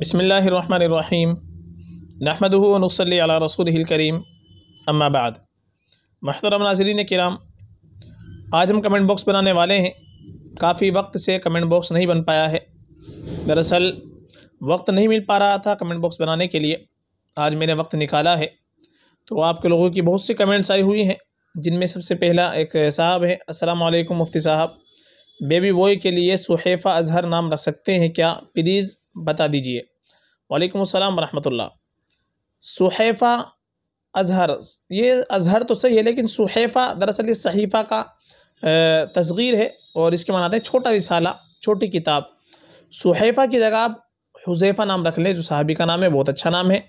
बसमीम नहमदनसली रसूल करीम अम्माबाद महतरम नाजरीन कराम आज हम कमेंट बॉक्स बनाने वाले हैं काफ़ी वक्त से कमेंट बॉक्स नहीं बन पाया है दरअसल वक्त नहीं मिल पा रहा था कमेंट बॉक्स बनाने के लिए आज मैंने वक्त निकाला है तो आपके लोगों की बहुत सी कमेंट्स आई हुई हैं जिनमें सबसे पहला एक साहब है असलम मुफ्ती साहब बेबी बॉय के लिए सुहेफ़ा अजहर नाम रख सकते हैं क्या प्लीज़ बता दीजिए वालेकुम अस्सलाम रहमतुल्लाह सुहैफ़ा अजहर ये अजहर तो सही है लेकिन सुहैफ़ा दरअसल इस सहीफ़ा का तस्गीर है और इसके मनाते हैं छोटा रिसाला छोटी किताब सुहैफ़ा की जगह आप हुजैफ़ा नाम रख लें जो साहबी का नाम है बहुत अच्छा नाम है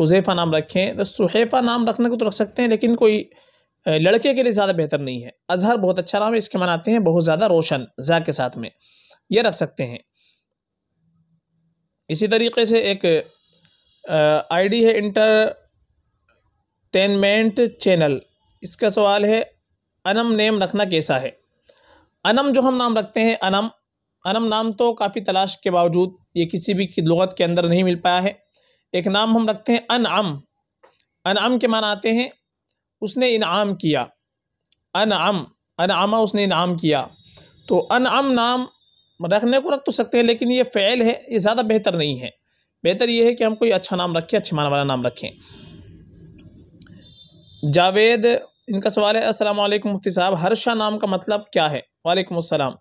हुजैफ़ा नाम रखें तो सुहैफ़ा नाम रखने को तो रख सकते हैं लेकिन कोई लड़के के लिए ज़्यादा बेहतर नहीं है अजहर बहुत अच्छा नाम है इसके मनाते हैं बहुत ज़्यादा रोशन ज़ा के साथ में ये रख सकते हैं इसी तरीके से एक आईडी है इंटरटेनमेंट चैनल इसका सवाल है अनम नेम रखना कैसा है अनम जो हम नाम रखते हैं अनम अनम नाम तो काफ़ी तलाश के बावजूद ये किसी भी लगत के अंदर नहीं मिल पाया है एक नाम हम रखते हैं अन अनअम के माना आते हैं उसने इनाम किया अन अनआमा उसने इनाम किया तो अनअम नाम रखने को रख तो सकते हैं लेकिन ये फ़ैल है ये ज़्यादा बेहतर नहीं है बेहतर ये है कि हम कोई अच्छा नाम रखें अच्छे मान वाला नाम रखें जावेद इनका सवाल है अस्सलाम वालेकुम मुफ्ती साहब हर्षा नाम का मतलब क्या है वालेकुम अस्सलाम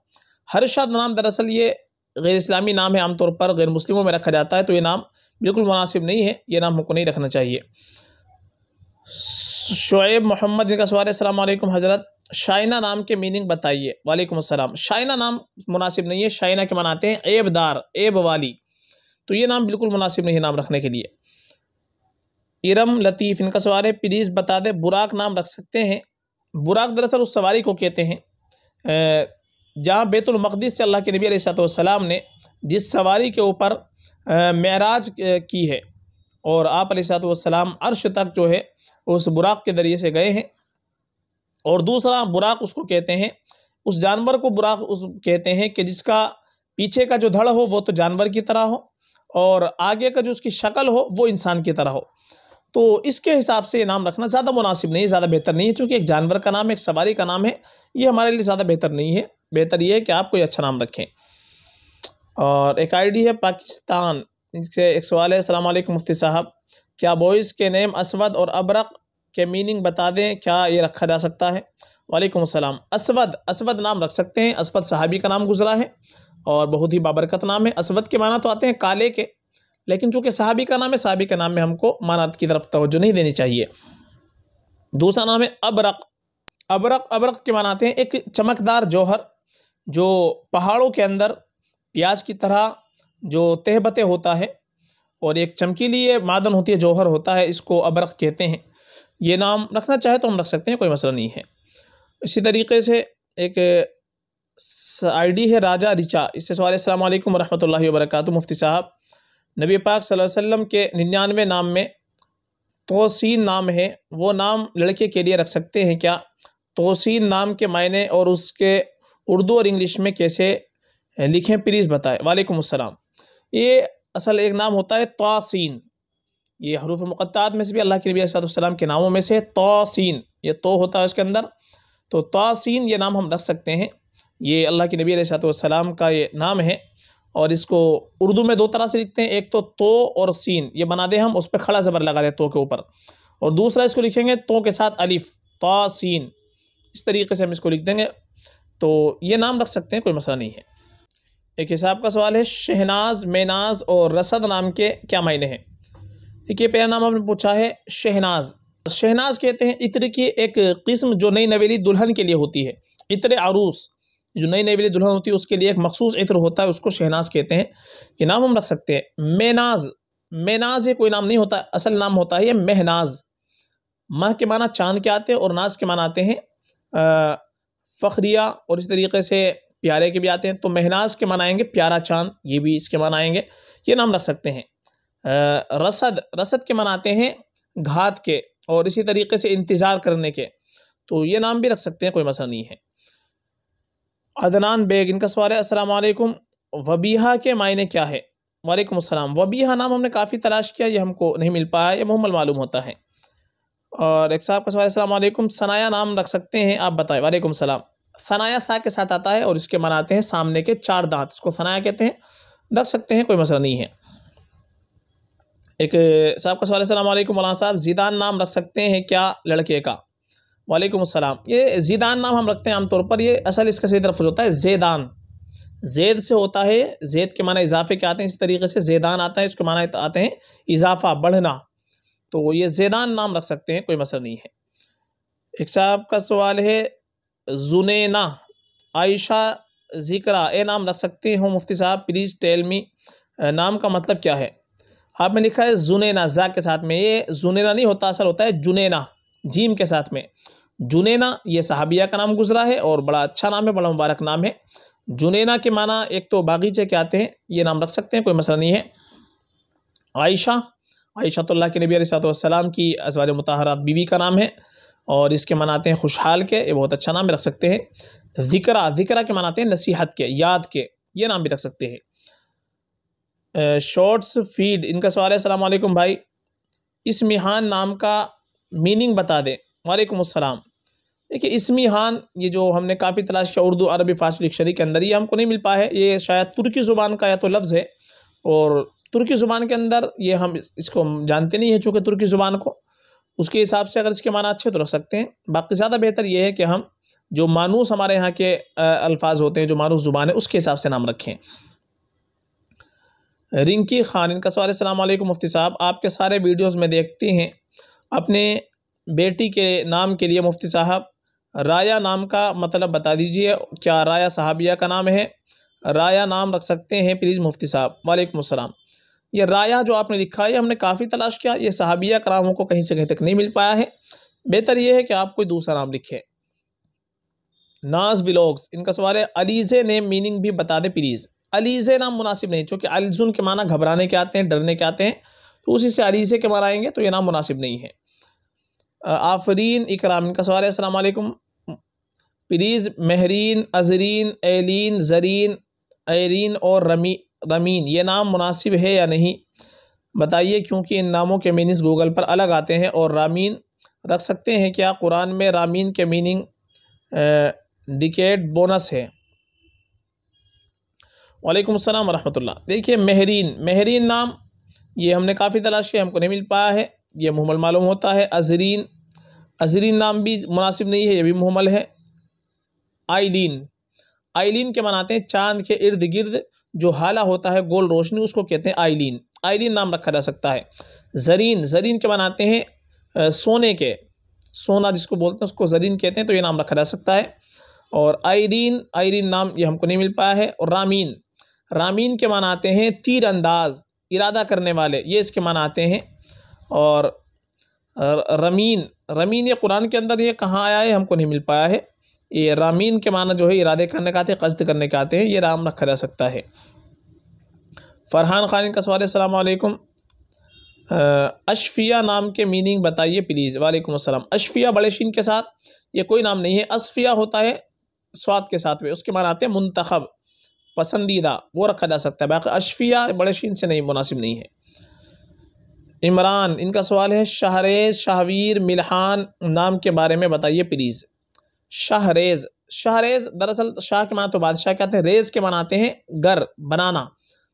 हर्षा नाम दरअसल ये गैर इस्लामी नाम है आमतौर पर गैर मुस्लिमों में रखा जाता है तो ये नाम बिल्कुल मुनासिब नहीं है ये नाम हमको नहीं रखना चाहिए शुएब मोहम्मद इनका सवाल है अस्सलाम वालेकुम हज़रत शाइना नाम के मीनिंग बताइए वालेकुम अस्सलाम शाइना नाम मुनासिब नहीं है शाइना के मनाते हैं ऐबदार ऐब वाली तो ये नाम बिल्कुल मुनासिब नहीं नाम रखने के लिए इरम लतीफ़ इनका सवाल है प्लीज़ बता दें बुराक नाम रख सकते हैं बुराक दरअसल उस सवारी को कहते हैं जहाँ बैतुलमक़दस से अल्लाह के नबी अलैहिस्सलाम ने जिस सवारी के ऊपर महराज की है और आप अलैहिस्सलाम अर्श तक जो है उस बुराक के ज़रिए से गए हैं और दूसरा बुराक उसको कहते हैं उस जानवर को बुराक उस कहते हैं कि जिसका पीछे का जो धड़ हो वो तो जानवर की तरह हो और आगे का जो उसकी शक्ल हो वो इंसान की तरह हो तो इसके हिसाब से ये नाम रखना ज़्यादा मुनासिब नहीं है ज़्यादा बेहतर नहीं है चूँकि एक जानवर का नाम एक सवारी का नाम है ये हमारे लिए ज़्यादा बेहतर नहीं है बेहतर ये है कि आप कोई अच्छा नाम रखें और एक आईडी है पाकिस्तान इससे एक सवाल है असल मुफ्ती साहब क्या बॉयज़ के नेम असवद और अबरक के मीनिंग बता दें क्या ये रखा जा सकता है वालेकुम अस्सलाम असवद असवद नाम रख सकते हैं असवद साहबी का नाम गुजरा है और बहुत ही बाबरकत नाम है असवद के माना तो आते हैं काले के लेकिन चूँकि साहबी का नाम है साहबी के नाम में हमको माना की तरफ तोज्जो नहीं देनी चाहिए दूसरा नाम है अबरक अबरक अबरक के माना आते हैं एक चमकदार जौहर जो पहाड़ों के अंदर प्याज की तरह जो तहबते होता है और एक चमकीली मादन होती है जौहर होता है इसको अबरक कहते हैं ये नाम रखना चाहे तो हम रख सकते हैं कोई मसला नहीं है इसी तरीके से एक आईडी है राजा रिचा इससे सवाल अल्लाम वरहमल वर्क मुफ्ती साहब नबी पाक वसल्लम के निन्यानवे नाम में तोसीन नाम है वो नाम लड़के के लिए रख सकते हैं क्या तोसीन नाम के मायने और उसके उर्दू और इंग्लिश में कैसे लिखें प्लीज़ बताएं वालेकुम असलम ये असल एक नाम होता है तोसिन ये हरूफ मुक़ात में से भी अल्लाह के नबी सलाम के नामों में से तोसिन ये तो होता है उसके अंदर तो तोसिन ये नाम हम रख सकते हैं ये अल्लाह के नबी सलाम का ये नाम है और इसको उर्दू में दो तरह से लिखते हैं एक तो तो और सीन ये बना दें हम उस पर खड़ा ज़बर लगा दें तो के ऊपर और दूसरा इसको लिखेंगे तो के साथ अलिफ तोसिन इस तरीके से हम इसको लिख देंगे तो ये नाम रख सकते हैं कोई मसला नहीं है एक हिसाब का सवाल है शहनाज मेनाज और रसद नाम के क्या मायने हैं देखिए पहला नाम आपने पूछा है शहनाज शहनाज कहते हैं इत्र की एक किस्म जो नई नवेली दुल्हन के लिए होती है इत्र आरूस जो नई नवेली दुल्हन होती है उसके लिए एक मखसूस इत्र होता है उसको शहनाज कहते हैं ये नाम हम रख सकते हैं मेनाज मेनाज ये कोई नाम नहीं होता असल नाम होता है ये महनाज माह के माना चांद के आते हैं और नाज के माना आते हैं फ़खरिया और इस तरीके से प्यारे के भी आते हैं तो महनाज के माना आएंगे प्यारा चांद ये भी इसके माना आएंगे ये नाम रख सकते हैं रसद रसद के मनाते हैं घात के और इसी तरीके से इंतज़ार करने के तो ये नाम भी रख सकते हैं कोई मसला नहीं है अदनान बेग इनका सवाल है असलकुम वबीहा के मायने क्या है वालेकुम अस्सलाम वबीहा नाम हमने काफ़ी तलाश किया ये हमको नहीं मिल पाया ये मुहमल मालूम होता है और एक साहब का सवाल असल सनाया नाम रख सकते हैं आप बताएं वालेकुम सलाम सनाया सा के साथ आता है और इसके मनाते हैं सामने के चार दांत इसको सनाया कहते हैं रख सकते हैं कोई मसला नहीं है एक साहब का सवाल है सलामकुम मौलाना साहब ज़ीदान नाम रख सकते हैं क्या लड़के का वालेकुम अस्सलाम ये ज़ीदान नाम हम रखते हैं आमतौर पर ये असल इसका सही तरफ होता है जैदान जैद से होता है ज़ैद के माना इजाफे के आते हैं इसी तरीके से ज़ेदान आता है इसके माना आते हैं इजाफा बढ़ना तो ये जैदान नाम रख सकते हैं कोई मसला नहीं है एक साहब का सवाल है जुनेना आयशा ज़िक्रा ये नाम रख सकते हो मुफ्ती साहब प्लीज़ टेल मी नाम का मतलब क्या है आप में लिखा है जुनेना जा के साथ में ये जुनेना नहीं होता असर होता है जुनेना जीम के साथ में जुनेना ये सहाबिया का नाम गुजरा है और बड़ा अच्छा नाम है बड़ा मुबारक नाम है जुनेना के माना एक तो बागीचे के आते हैं ये नाम रख सकते हैं कोई मसला नहीं है आयशा आयशा तो अल्लाह के नबी अलैहि की अजवाज मतहरात बीवी का नाम है और इसके मनाते हैं खुशहाल के ये बहुत अच्छा नाम भी रख सकते हैं ज़िक्रा ज़िक्रा के मनाते हैं नसीहत के याद के ये नाम भी रख सकते हैं शॉर्ट्स फीड इनका सवाल है अलैक्म भाई इसमिहान नाम का मीनिंग बता दें वालेकुम अस्सलाम देखिए इसमिहान ये जो हमने काफ़ी तलाश किया उर्दू अरबी फारसी डिक्शनरी के अंदर ये हमको नहीं मिल पाया है ये शायद तुर्की ज़ुबान का या तो लफ्ज़ है और तुर्की ज़ुबान के अंदर ये हम इसको जानते नहीं हैं चूँकि तुर्की ज़ुबान को उसके हिसाब से अगर इसके माना अच्छे तो रख सकते हैं बाकी ज़्यादा बेहतर ये है कि हम जो मानूस हमारे यहाँ के अल्फाज होते हैं जो मानूस ज़ुबान है उसके हिसाब से नाम रखें रिंकी खान इनका सवाल सलाम अलैकुम मुफ्ती साहब आपके सारे वीडियोस में देखती हैं अपने बेटी के नाम के लिए मुफ्ती साहब राया नाम का मतलब बता दीजिए क्या राया साहबिया का नाम है राया नाम रख सकते हैं प्लीज़ मुफ्ती साहब वालेकुम अस्सलाम ये राया जो आपने लिखा है हमने काफ़ी तलाश किया ये साहबिया का नाम हमको कहीं से कहीं तक नहीं मिल पाया है बेहतर ये है कि आप कोई दूसरा नाम लिखें नाज ब्लॉग्स इनका सवाल है अलीज़े नेम मीनिंग भी बता दें प्लीज़ अलीज़े नाम मुनासिब नहीं चूँकि अलजुन के माना घबराने के आते हैं डरने के आते हैं तो उसी से अलीज़े के माना आएंगे तो ये नाम मुनासिब नहीं है आफरीन इकराम इनका सवाल है असलकुम प्लीज़ महरीन अजरीन एलिन जरीन एरीन और रमी रमीन ये नाम मुनासिब है या नहीं बताइए क्योंकि इन नामों के मीनिंग्स गूगल पर अलग आते हैं और रामीन रख सकते हैं क्या कुरान में रामीन के मीनिंग डिकेट बोनस है वालेकुम अस्सलाम वरहमतुल्लाह देखिए महरीन महरीन नाम ये हमने काफ़ी तलाश किया हमको नहीं मिल पाया है ये मुहमल मालूम होता है अजरीन अजरीन नाम भी मुनासिब नहीं है ये भी मुहमल है आइलिन आइलिन के मनाते हैं चांद के इर्द गिर्द जो हाला होता है गोल रोशनी उसको कहते हैं आइलिन आइलिन नाम रखा जा सकता है जरीन जरीन के मनाते हैं सोने के सोना जिसको बोलते हैं उसको जरीन कहते हैं तो ये नाम रखा जा सकता है और आइरीन आइरीन नाम ये हमको नहीं मिल पाया है और रामीन रामीन के मान आते हैं तीर अंदाज इरादा करने वाले ये इसके मान आते हैं और रमीन रमीन ये कुरान के अंदर ये कहाँ आया है हमको नहीं मिल पाया है ये रामीन के माना जो है इरादे करने के आते हैं कस्त करने के आते हैं ये राम रखा जा सकता है फ़रहान खान का सवाल सलामकुम अशफिया नाम के मीनिंग बताइए प्लीज़ वालेकुम अशफिया बड़े शीन के साथ ये कोई नाम नहीं है अशफिया होता है स्वाद के साथ में उसके माना आते हैं मंतखब पसंदीदा वो रखा जा सकता है बाकी अशफिया बड़े शीन से नहीं मुनासिब नहीं है इमरान इनका सवाल है शाहरेज़ शाहवीर मिलहान नाम के बारे में बताइए प्लीज़ शाहरेज़ शाहरेज़ दरअसल शाह के माना तो बादशाह कहते हैं रेज़ के मनाते हैं गर बनाना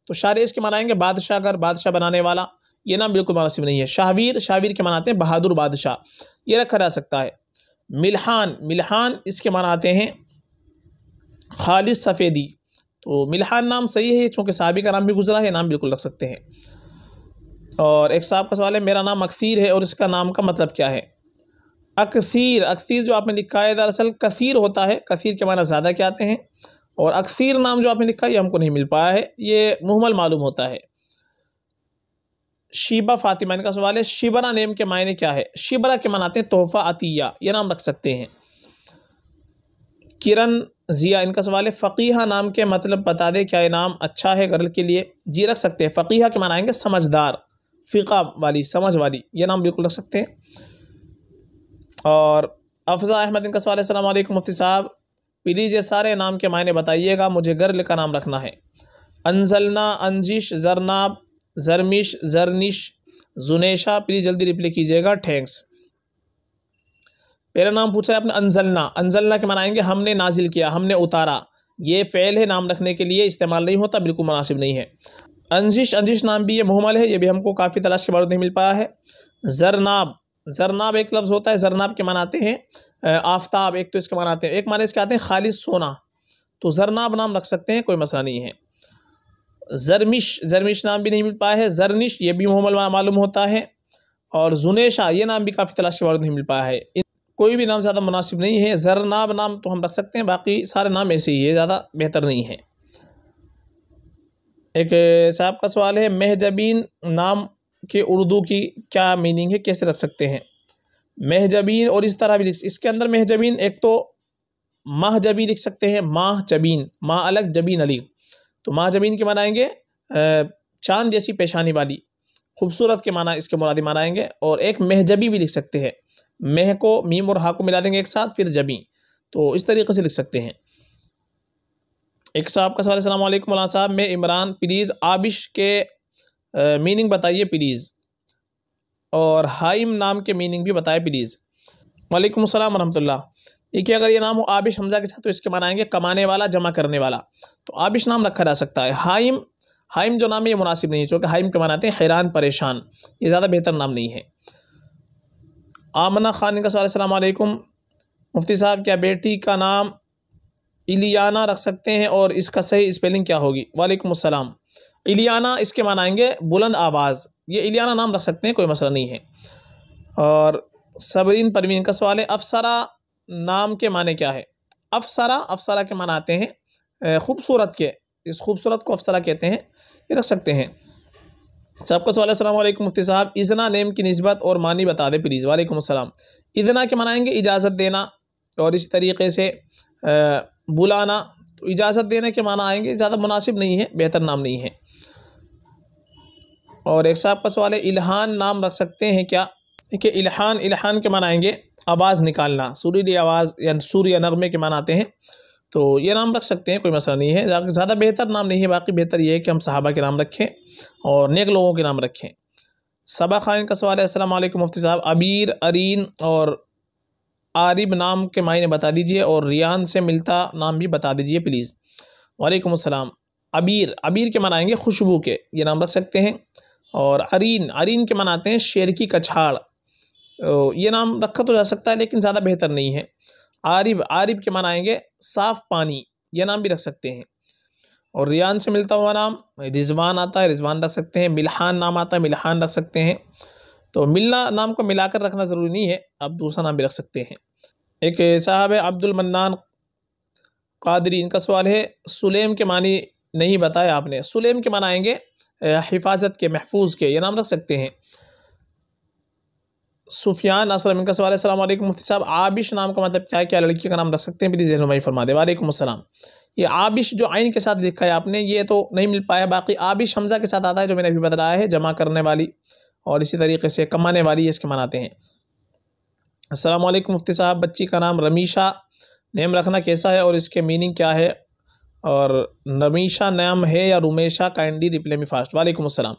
तो शाहरेज़ के मनाएंगे बादशाह गर बादशाह बनाने वाला ये नाम बिल्कुल मुनासिब नहीं है शाहवीर शाहवीर के मनाते हैं बहादुर बादशाह ये रखा जा सकता है मिलहान मिलहान इसके मनाते हैं खालिद सफ़ेदी तो मिलहान नाम सही है चूँकि सहाबी का नाम भी गुजरा है नाम बिल्कुल रख सकते हैं और एक साहब का सवाल है मेरा नाम अक्सर है और इसका नाम का मतलब क्या है अक्सर अक्सर जो आपने लिखा है दरअसल कसीर होता है कसीर के माना ज़्यादा के आते हैं और अक्सर नाम जो आपने लिखा है ये हमको नहीं मिल पाया है ये मुहमल मालूम होता है शिबा फातिमा इनका सवाल है शिबरा नेम के मायने क्या है शिबरा के मनाते हैं तोहफ़ा अतिया ये नाम रख सकते हैं किरण ज़िया इनका सवाल है फ़कीहा नाम के मतलब बता दे क्या ये नाम अच्छा है गर्ल के लिए जी रख सकते हैं फ़कीहा के माना आएंगे समझदार फ़िका वाली समझ वाली ये नाम बिल्कुल रख सकते हैं और अफजा अहमद इनका सवाल है मुफ्ती साहब प्लीज़ ये सारे नाम के मायने बताइएगा मुझे गर्ल का नाम रखना है अनजलना अनजिश जरनाब जरमिश जरनिश जुनेशा प्लीज़ जल्दी रिप्ले कीजिएगा थैंक्स पहला नाम पूछा है आपने अनजलना अनजलना के मनाएंगे हमने नाजिल किया हमने उतारा ये फ़ैल है नाम रखने के लिए इस्तेमाल नहीं होता बिल्कुल मुनासिब नहीं है अंजिश अंजिश नाम भी ये मोहमल है ये भी हमको काफ़ी तलाश के बारे नहीं मिल पाया है जरनाब जरनाब एक लफ्ज़ होता है जरनाब के मनाते हैं आफ्ताब एक तो इसके मनाते हैं एक माने इसके आते हैं खालिद सोना तो जरनाब नाम रख सकते हैं कोई मसला नहीं है जरमिश जरमिश नाम भी नहीं मिल पाया है जरनिश ये भी मोहमल मालूम होता है और जुनेशा ये नाम भी काफ़ी तलाश के बारे नहीं मिल पाया है कोई भी नाम ज़्यादा मुनासिब नहीं है ज़रनाब नाम तो हम रख सकते हैं बाकी सारे नाम ऐसे ही है ज़्यादा बेहतर नहीं है एक साहब का सवाल है महजबीन नाम के उर्दू की क्या मीनिंग है कैसे रख सकते हैं महजबीन और इस तरह भी लिख इसके अंदर महजबीन एक तो जबी लिख सकते हैं माह जबीन माह अलग जबीन अली तो माह जबीन के मनाएंगे चांद जैसी पेशानी वाली खूबसूरत के माना इसके मुरादी मनाएंगे और एक महजबी भी लिख सकते हैं मेह को मीम और हा को मिला देंगे एक साथ फिर जबी तो इस तरीके से लिख सकते हैं एक साहब का सवाल अल्लाम मौलाना साहब मैं इमरान प्लीज़ आबिश के मीनिंग बताइए प्लीज़ और हाइम नाम के मीनिंग भी बताए प्लीज़ वालेकुम सलाम वरहमतुल्ला देखिए अगर ये नाम हो आबिश हमजा के साथ तो इसके मनाएँगे कमाने वाला जमा करने वाला तो आबिश नाम रखा जा सकता है हाइम हाइम जो नाम है ये मुनासिब नहीं है चूँकि हाइम के मनाते हैं हैरान परेशान ये ज़्यादा बेहतर नाम नहीं है आमना खान का सवाल असल मुफ्ती साहब क्या बेटी का नाम इलियाना रख सकते हैं और इसका सही स्पेलिंग क्या होगी वालेकुम अस्सलाम इलियाना इसके मनाएँगे आएंगे बुलंद आवाज़ ये इलियाना नाम रख सकते हैं कोई मसला नहीं है और सबरीन परवीन का सवाल है अफसरा नाम के माने क्या है अफसरा अफसरा के माना आते हैं खूबसूरत के इस खूबसूरत को अफसरा कहते हैं ये रख सकते हैं सबका अच्छा, सवाल असल मुफ्ती साहब इजना नेम की नस्बत और मानी बता दें प्लीज़ वालेकुम असलम इजना के मनाएंगे इजाज़त देना और इस तरीके से बुलाना तो इजाज़त देने के माना आएंगे ज़्यादा मुनासिब नहीं है बेहतर नाम नहीं है और एक साहब का सवाल है इल्हान नाम रख सकते हैं क्या कि इल्हान इल्हान के माना आएंगे आवाज़ निकालना सुरीली आवाज़ या सूर्य नगमे के मनाते आते हैं तो ये नाम रख सकते हैं कोई मसला नहीं है ज़्यादा बेहतर नाम नहीं है बाकी बेहतर ये है कि हम साहबा के नाम रखें और नेक लोगों के नाम रखें सबा खान का सवाल है असलम मुफ्ती साहब अबीर अरीन और आरिब नाम के मायने बता दीजिए और रियान से मिलता नाम भी बता दीजिए प्लीज़ वालेकुम अस्सलाम अबीर अबीर के मनाएंगे खुशबू के ये नाम रख सकते हैं और अरीन अरीन के मनाते हैं शेर की कछाड़ तो ये नाम रखा तो जा सकता है लेकिन ज़्यादा बेहतर नहीं है आरिब आरिब के मान आएंगे साफ़ पानी ये नाम भी रख सकते हैं और रियान से मिलता हुआ नाम रिजवान आता है रिजवान रख सकते हैं मिलहान नाम आता है मिलहान रख सकते हैं तो मिलना नाम को मिलाकर रखना ज़रूरी नहीं है आप दूसरा नाम भी रख सकते हैं एक साहब है अब्दुलमन्नान कादरी इनका सवाल है सुलेम के मानी नहीं बताया आपने सुलेम के माना आएंगे हिफाजत के महफूज के ये नाम रख सकते हैं सुफियान असलम का सवाल है सलामकुम मुफ्ती साहब आबिश नाम का मतलब क्या है क्या लड़की का नाम रख सकते हैं प्लीज़ रहनुमाई फरमा दे वालेकुम असलम ये आबिश जो आइन के साथ लिखा है आपने ये तो नहीं मिल पाया बाकी आबिश हमजा के साथ आता है जो मैंने अभी बताया है जमा करने वाली और इसी तरीके से कमाने वाली इसके मनाते हैं असलम मुफ्ती साहब बच्ची का नाम रमीशा नेम रखना कैसा है और इसके मीनिंग क्या है और रमीशा नाम है या रुमेशा काइंडली रिप्ले में फास्ट वालेकुम असलम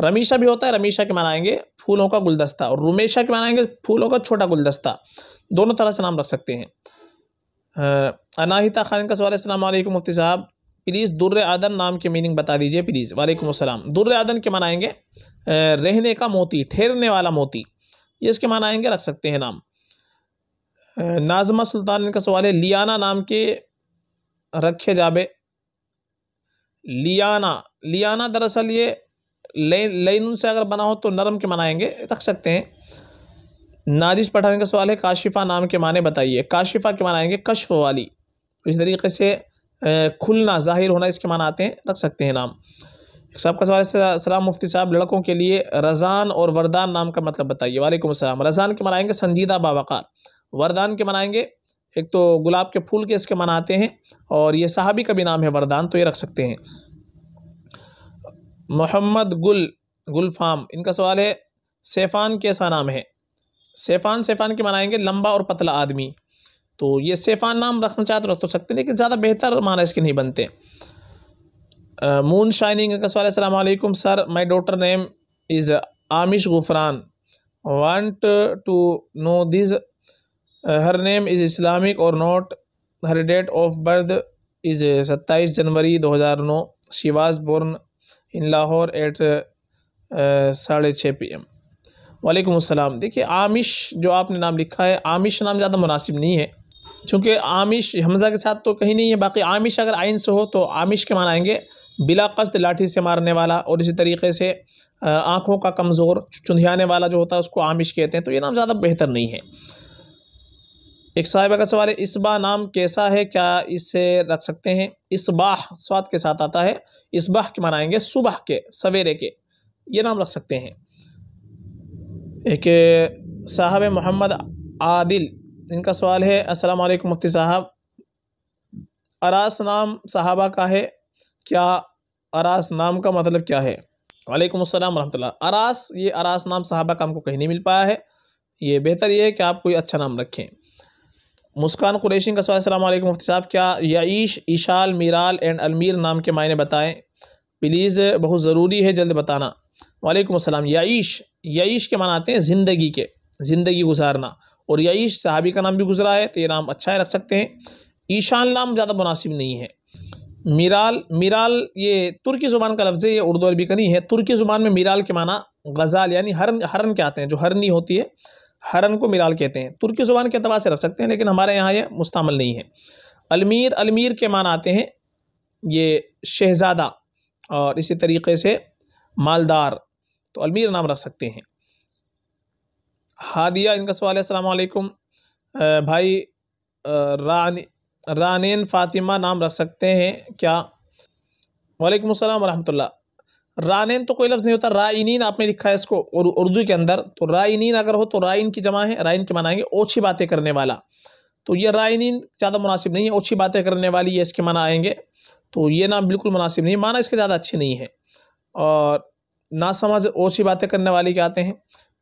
रमीशा भी होता है रमीशा के मनाएंगे फूलों का गुलदस्ता और रुमेशा के मनाएंगे फूलों का छोटा गुलदस्ता दोनों तरह से नाम रख सकते हैं अनाहिता खान का सवाल असल मुफ्ती साहब प्लीज़ दुर्र आदन नाम के मीनिंग बता दीजिए प्लीज़ वालेकुम असलम दुर्र आदन के मनाएंगे रहने का मोती ठहरने वाला मोती ये इसके मनाएंगे रख सकते हैं नाम नाजमा सुल्तान का सवाल है लियाना नाम के रखे जाबे लियाना लियाना दरअसल ये लेन से अगर बना हो तो नरम के मनाएंगे रख सकते हैं नाजिश पठान का सवाल है काशिफ़ा नाम के माने बताइए काशिफ़ा के मनाएंगे कश्फ वाली इस तरीके से खुलना ज़ाहिर होना इसके माना आते हैं रख सकते हैं नाम साहब का सवाल है सलाम मुफ्ती साहब लड़कों के लिए रजान और वरदान नाम का मतलब बताइए वालेकुम असलम रजान के मनाएंगे संजीदा बाबाकार वरदान के मनाएंगे एक तो गुलाब के फूल के इसके मनाते हैं और ये साहबी का भी नाम है वरदान तो ये रख सकते हैं मोहम्मद गुल गुलफाम इनका सवाल है सेफ़ान कैसा नाम है सेफ़ान सेफ़ान के मनाएंगे लंबा और पतला आदमी तो ये सेफ़ान नाम रखना चाहते तो रख तो सकते हैं लेकिन ज़्यादा बेहतर माना इसके नहीं बनते मून शाइनिंग का सवाल असलम sir my daughter name is Amish Gufran want to know this her name is Islamic और note her date of birth is सत्ताईस जनवरी दो हज़ार नौ she was born in Lahore at साढ़े छः पी एम वालेकुम अस्सलाम देखिए आमिश जो आपने नाम लिखा है आमिश नाम ज़्यादा मुनासिब नहीं है चूँकि आमिश हमजा के साथ तो कहीं नहीं है बाकी आमिश अगर आइन से हो तो आमिश के मान आएंगे बिला कस्त लाठी से मारने वाला और इसी तरीके से आँखों का कमज़ोर चुंधियाने वाला जो होता है उसको आमिश कहते हैं तो ये नाम ज़्यादा बेहतर नहीं है एक साहिबा का सवाल है इसबा नाम कैसा है क्या इसे रख सकते हैं इसबाह स्वाद के साथ आता है इसबाह के मनाएंगे सुबह के सवेरे के ये नाम रख सकते हैं एक साहब मोहम्मद आदिल इनका सवाल है अस्सलाम वालेकुम मुफ्ती साहब अरास नाम साहबा का है क्या अरास नाम का मतलब क्या है वालेकुम अस्सलाम रहमतुल्लाह अरास ये अरास नाम साहबा का हमको कहीं नहीं मिल पाया है ये बेहतर ये है कि आप कोई अच्छा नाम रखें मुस्कान कुरेशी का सवाल अलैक् मुफ्ती साहब क्या याईश ईशाल मीराल एंड अलमीर नाम के मायने बताएं प्लीज़ बहुत ज़रूरी है जल्द बताना वालेकुम अस्सलाम याईश याईश के माना आते हैं ज़िंदगी के ज़िंदगी गुजारना और याईश साहबी का नाम भी गुजरा है तो ये नाम अच्छा है रख सकते हैं ईशान नाम ज़्यादा मुनासिब नहीं है मीराल मीराल ये तुर्की ज़ुबान का लफ्ज़ है ये उर्दू अरबी का नहीं है तुर्की ज़ुबान में मीराल के माना गज़ाल यानी हरन हरन के आते हैं जो हरनी होती है हरन को मिलाल कहते हैं तुर्की ज़ुबान के अतबार से रख सकते हैं लेकिन हमारे यहाँ ये मुस्तमल नहीं है अलमीर अलमीर के मान आते हैं ये शहज़ादा और इसी तरीके से मालदार तो अलमीर नाम रख सकते हैं हादिया इनका सवाल है अलैक्म भाई रान रानिन फ़ातिमा नाम रख सकते हैं क्या वालेकुम वरहमल रानैन तो कोई लफ्ज़ नहीं होता राइनिन आपने लिखा है इसको और उर्दू के अंदर तो राइनिन अगर हो तो राइन की जमा है राइन के मनाएंगे ओछी बातें करने वाला तो ये राइनिन ज़्यादा मुनासिब नहीं है ओछी बातें करने वाली ये इसके मना आएंगे तो ये नाम बिल्कुल मुनासिब नहीं है माना इसके ज़्यादा अच्छे नहीं है और ना समझ ओछी बातें करने वाले के आते हैं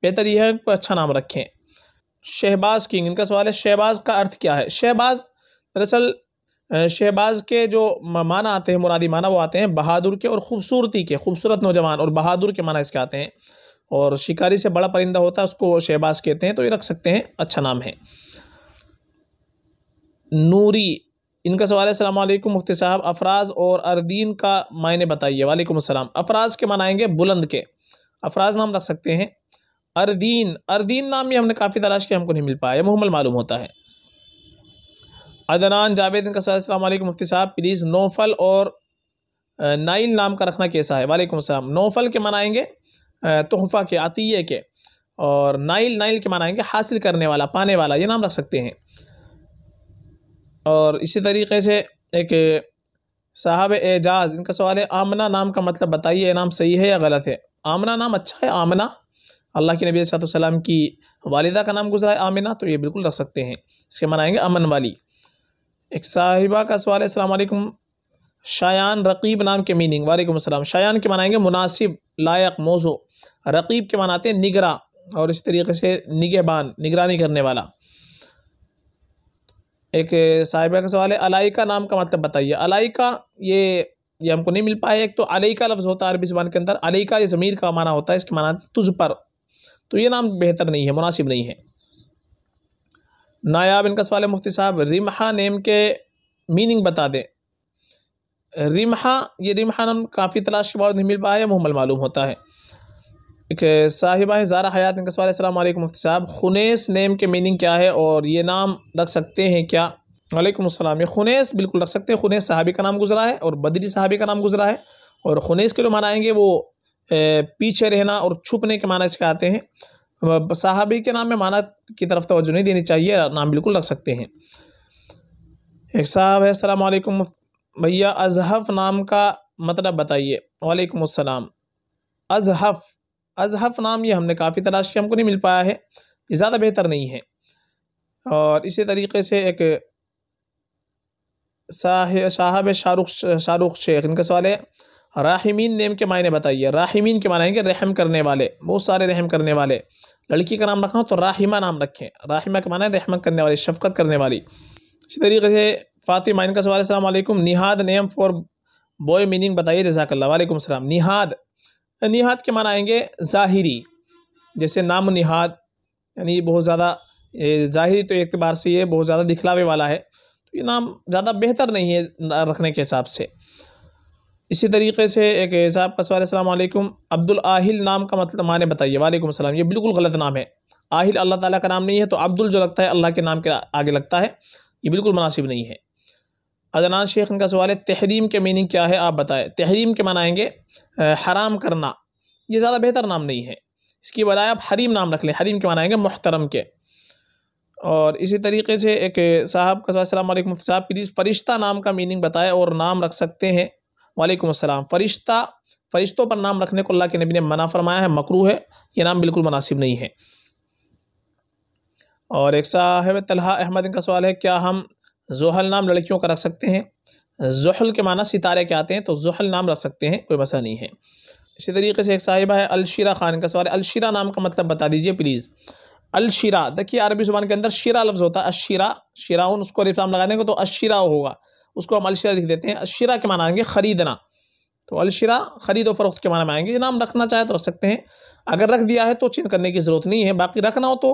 बेहतर यह है कोई अच्छा नाम रखें शहबाज किंग इनका सवाल है शहबाज का अर्थ क्या है शहबाज दरअसल शहबाज के जो माना आते हैं मुरादी माना वो आते हैं बहादुर के और ख़ूबसूरती के खूबसूरत नौजवान और बहादुर के माना इसके आते हैं और शिकारी से बड़ा परिंदा होता है उसको शहबाज कहते हैं तो ये रख सकते हैं अच्छा नाम है नूरी इनका सवाल है सलामकुम मुफ्ती साहब अफराज और अरदीन का मायने बताइए वालेकुम असलम अफराज के मनाएंगे बुलंद के अफराज नाम रख सकते हैं अरदीन अरदीन नाम भी हमने काफ़ी तलाश किया हमको नहीं मिल पाया मुहमल मालूम होता है अदनान जावेद इनका मुफ्ती साहब प्लीज़ नोफल और नाइल नाम का रखना कैसा है वालेकुम अस्सलाम नोफल के मनाएंगे तोहफ़ा के अतीय के और नाइल नाइल के मनाएंगे हासिल करने वाला पाने वाला ये नाम रख सकते हैं और इसी तरीके से एक साहब एजाज इनका सवाल है आमना नाम का मतलब बताइए ये नाम सही है या गलत है आमना नाम अच्छा है आमना अल्लाह के नबी सलाम की वालिदा का नाम गुजरा है आमिना तो ये बिल्कुल रख सकते हैं इसके मनाएंगे अमन वाली एक साहिबा का सवाल है अलमैकम शायान रकीब नाम के मीनिंग वालेकुम अस्सलाम शायान के मनाएंगे मुनासिब लायक मौजू रकीब के मनाते हैं निगरा और इस तरीके से निगहबान निगरानी करने वाला एक साहिबा का सवाल है अलाइका नाम का मतलब बताइए अलाइका ये ये हमको नहीं मिल पाया एक तो अलई का लफ्ज़ होता है अरबी ज़बान के अंदर अलई का ये ज़मीर का माना होता है इसके माना तुझ पर तो ये नाम बेहतर नहीं है मुनासिब नहीं है नायाब इनका सवाल है मुफ्ती साहब रिमहा नेम के मीनिंग बता दें रिमहा ये रिमहा नाम काफ़ी तलाश के बाद नहीं मिल पाया मुहमल मालूम होता है एक साहिबा ज़ारा हयात इनका सवाल असल मुफ्ती साहब खुनेस नेम के मीनिंग क्या है और ये नाम रख सकते हैं क्या वालेकुम अस्सलाम ये खुनेस बिल्कुल रख सकते हैं खुनेस साहबी का नाम गुजरा है और बदरी साहबी का नाम गुजरा है और खुनेस के जो आएंगे वो पीछे रहना और छुपने के माना इसके आते हैं साहबी के नाम में माना की तरफ तोजो नहीं देनी चाहिए नाम बिल्कुल रख सकते हैं एक साहब है सलामकुम भैया अजहफ नाम का मतलब बताइए वालेकुम अस्सलाम अजहफ अजहफ नाम ये हमने काफ़ी तलाश किया हमको नहीं मिल पाया है ज़्यादा बेहतर नहीं है और इसी तरीके से एक साहब शाहरुख शाहरुख शेख इनका सवाल है राहिमीन नेम के मायने बताइए राहमीन के माने आएंगे रहम करने वाले बहुत सारे रहम करने वाले लड़की का नाम रखना हो तो राहिमा नाम रखें राहिमा के माना है रहमत करने वाली शफकत करने वाली इसी तरीके से फ़ातिमा इनका सवाल अलैक्म Nihad name for boy meaning बताइए जजाकल्ला वालेकुम सलाम निहाद निहाद के माना आएंगे ज़ाहरी जैसे नाम निहाद यानी बहुत ज़्यादा ज़ाहरी तो एतबार से ये बहुत ज़्यादा दिखलावे वाला है तो ये नाम ज़्यादा बेहतर नहीं है रखने के हिसाब से इसी तरीके से एक साहब का सवाल अल्लाम अब्दुल आहिल नाम का मतलब माने बताइए वालेकुम सलाम ये बिल्कुल गलत नाम है आहिल अल्लाह ताला का नाम नहीं है तो अब्दुल जो लगता है अल्लाह के नाम के आगे लगता है ये बिल्कुल मुनासिब नहीं है अदनान शेख का सवाल है तहरीम के मीनिंग क्या है आप बताएं तहरीम के मनाएंगे हराम करना ये ज़्यादा बेहतर नाम नहीं है इसकी बजाय आप हरीम नाम रख लें हरीम के मनाएंगे मोहतरम के और इसी तरीके से एक साहब का सवाल मुफ्त साहब प्लीज़ फ़रिश्ता नाम का मीनिंग बताएं और नाम रख सकते हैं वालेकुम अस्सलाम फ़रिश्ता फ़रिश्तों पर नाम रखने को अल्लाह के नबी ने मना फरमाया है मकरू है ये नाम बिल्कुल मुनासिब नहीं है और एक साहब तलहा अहमद इनका सवाल है क्या हम जोहल नाम लड़कियों का रख सकते हैं जहल के माना सितारे के आते हैं तो जहल नाम रख सकते हैं कोई मसला नहीं है इसी तरीके से एक साहिबा है अलशीरा खान का सवाल है अलशीरा नाम का मतलब बता दीजिए प्लीज़ अलशीरा देखिए अरबी ज़ुबान के अंदर शीरा लफ्ज़ होता है अशीरा शीराउन उसको नाम लगा देंगे तो अशीरा होगा उसको हम अलशरा लिख देते हैं अशरा के माना आएंगे ख़रीदना तो अलशरा ख़रीद व फ़रोख्त के माना में आएंगे नाम रखना चाहे तो रख सकते हैं अगर रख दिया है तो चेंज करने की ज़रूरत नहीं है बाकी रखना हो तो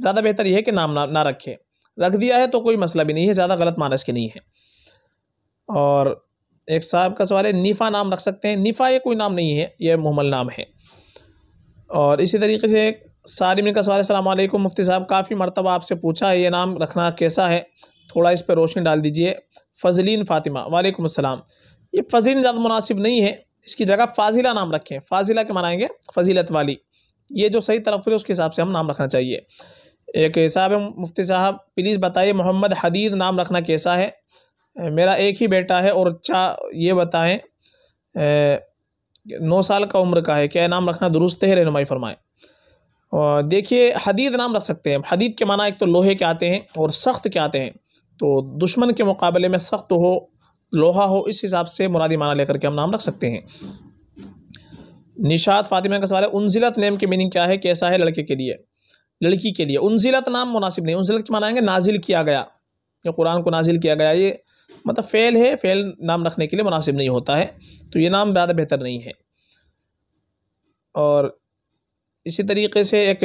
ज़्यादा बेहतर यह है कि नाम ना ना रख दिया है तो कोई मसला भी नहीं है ज़्यादा गलत माना इसके नहीं है और एक साहब का सवाल है निफ़ा नाम रख सकते हैं निफ़ा ये कोई नाम नहीं है यह मुहमल नाम है और इसी तरीके से सारिमिन का सवाल है सलामकुम मुफ्ती साहब काफ़ी मरतबा आपसे पूछा है ये नाम रखना कैसा है थोड़ा इस पर रोशनी डाल दीजिए फजलिन फ़ातिमा वालेकुम अस्सलाम ये फजील ज़्यादा मुनासिब नहीं है इसकी जगह फाजिला नाम रखें फाजिला के मनाएंगे फजीलत वाली ये जो सही तरफ है उसके हिसाब से हम नाम रखना चाहिए एक हिसाब है मुफ्ती साहब प्लीज़ बताइए मोहम्मद हदीद नाम रखना कैसा है मेरा एक ही बेटा है और चा ये बताएं नौ साल का उम्र का है क्या नाम रखना दुरुस्त है रहनुमाई फरमाएँ देखिए हदीद नाम रख सकते हैं हदीद के माना एक तो लोहे के आते हैं और सख्त के आते हैं तो दुश्मन के मुकाबले में सख्त हो लोहा हो इस हिसाब से मुरादी माना लेकर के हम नाम रख सकते हैं निशात फातिमा का सवाल है उनजिलत नेम की मीनिंग क्या है कैसा है लड़के के लिए लड़की के लिए उनजिलत नाम मुनासिब नहीं उनजिलत के मनाएंगे नाजिल किया गया या कुरान को नाजिल किया गया ये मतलब फ़ेल है फ़ेल नाम रखने के लिए मुनासिब नहीं होता है तो ये नाम ज़्यादा बेहतर नहीं है और इसी तरीके से एक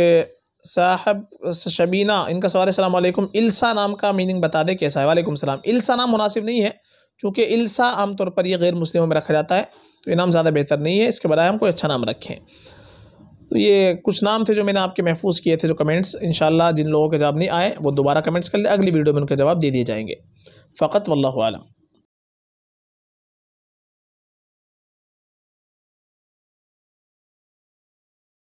साहब शबीना इनका सवाल है वालेकुम इल्सा नाम का मीनिंग बता दें कैसा है वालेकुम सलाम इल्सा नाम मुनासिब नहीं है चूँकि इल्सा आमतौर पर यह गैर मुस्लिमों में रखा जाता है तो ये नाम ज़्यादा बेहतर नहीं है इसके बजाय हम कोई अच्छा नाम रखें तो ये कुछ नाम थे जो मैंने आपके महफूज किए थे जो कमेंट्स इन जिन लोगों के जवाब नहीं आए वो दोबारा कमेंट्स कर ले अगली वीडियो में उनके जवाब दे दिए जाएंगे फ़कत वल्लम